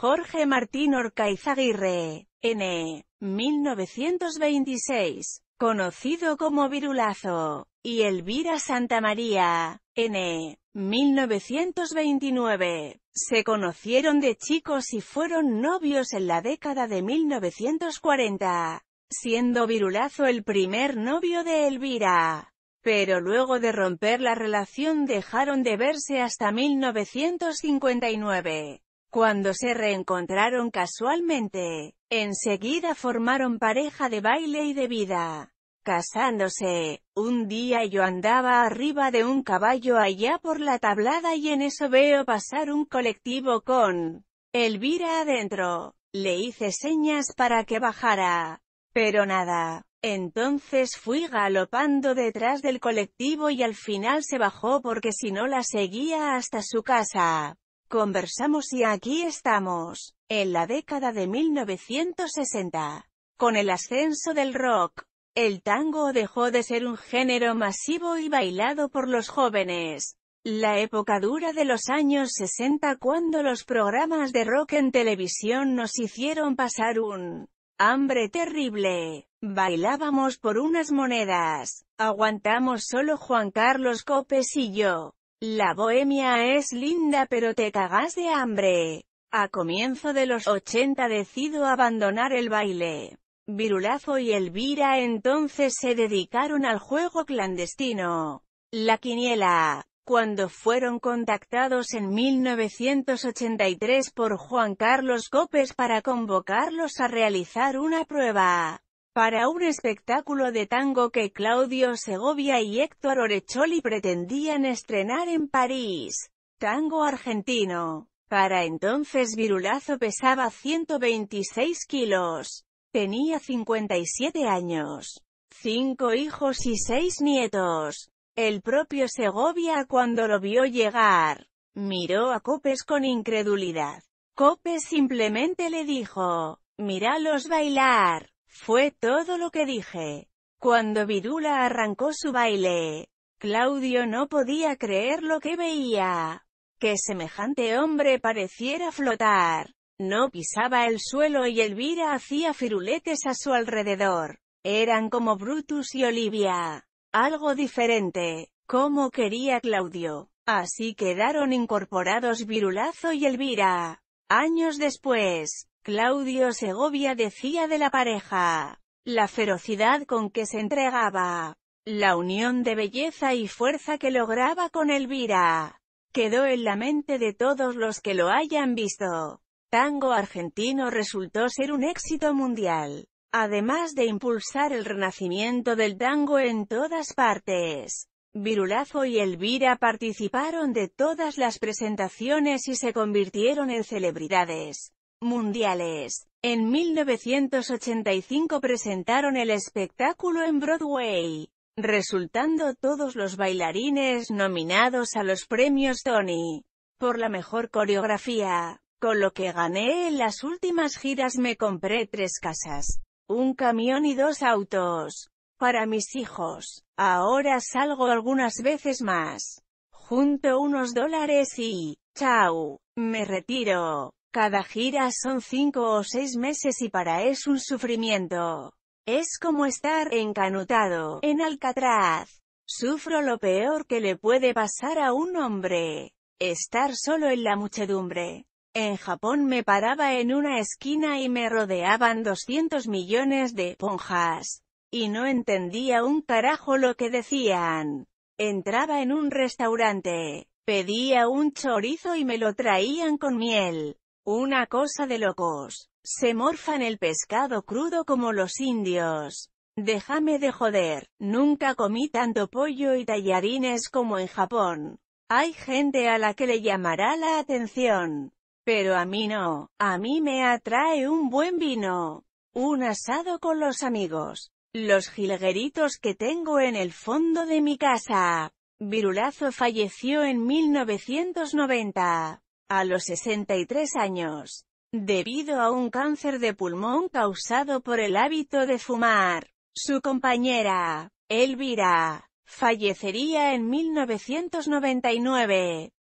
Jorge Martín Orcaiz Aguirre, N. 1926, conocido como Virulazo, y Elvira Santa María, N. 1929. Se conocieron de chicos y fueron novios en la década de 1940, siendo Virulazo el primer novio de Elvira. Pero luego de romper la relación dejaron de verse hasta 1959. Cuando se reencontraron casualmente, enseguida formaron pareja de baile y de vida. Casándose, un día yo andaba arriba de un caballo allá por la tablada y en eso veo pasar un colectivo con Elvira adentro. Le hice señas para que bajara, pero nada. Entonces fui galopando detrás del colectivo y al final se bajó porque si no la seguía hasta su casa. Conversamos y aquí estamos, en la década de 1960. Con el ascenso del rock, el tango dejó de ser un género masivo y bailado por los jóvenes. La época dura de los años 60 cuando los programas de rock en televisión nos hicieron pasar un hambre terrible. Bailábamos por unas monedas. Aguantamos solo Juan Carlos Copes y yo. La bohemia es linda pero te cagas de hambre. A comienzo de los 80 decido abandonar el baile. Virulazo y Elvira entonces se dedicaron al juego clandestino. La quiniela. Cuando fueron contactados en 1983 por Juan Carlos Copes para convocarlos a realizar una prueba, para un espectáculo de tango que Claudio Segovia y Héctor Orecholi pretendían estrenar en París. Tango argentino. Para entonces Virulazo pesaba 126 kilos. Tenía 57 años. Cinco hijos y seis nietos. El propio Segovia cuando lo vio llegar, miró a Copes con incredulidad. Copes simplemente le dijo, «Míralos bailar». Fue todo lo que dije. Cuando Virula arrancó su baile, Claudio no podía creer lo que veía. Que semejante hombre pareciera flotar. No pisaba el suelo y Elvira hacía firuletes a su alrededor. Eran como Brutus y Olivia. Algo diferente, como quería Claudio. Así quedaron incorporados Virulazo y Elvira. Años después, Claudio Segovia decía de la pareja, la ferocidad con que se entregaba, la unión de belleza y fuerza que lograba con Elvira, quedó en la mente de todos los que lo hayan visto. Tango argentino resultó ser un éxito mundial, además de impulsar el renacimiento del tango en todas partes. Virulazo y Elvira participaron de todas las presentaciones y se convirtieron en celebridades mundiales. En 1985 presentaron el espectáculo en Broadway, resultando todos los bailarines nominados a los premios Tony por la mejor coreografía. Con lo que gané en las últimas giras me compré tres casas, un camión y dos autos para mis hijos. Ahora salgo algunas veces más. Junto unos dólares y... ¡Chao! Me retiro. Cada gira son cinco o seis meses y para es un sufrimiento. Es como estar encanutado, en Alcatraz. Sufro lo peor que le puede pasar a un hombre. Estar solo en la muchedumbre. En Japón me paraba en una esquina y me rodeaban 200 millones de ponjas. Y no entendía un carajo lo que decían. Entraba en un restaurante, pedía un chorizo y me lo traían con miel. Una cosa de locos. Se morfan el pescado crudo como los indios. Déjame de joder, nunca comí tanto pollo y tallarines como en Japón. Hay gente a la que le llamará la atención. Pero a mí no, a mí me atrae un buen vino. Un asado con los amigos. Los jilgueritos que tengo en el fondo de mi casa. Virulazo falleció en 1990 a los 63 años, debido a un cáncer de pulmón causado por el hábito de fumar. Su compañera, Elvira, fallecería en 1999.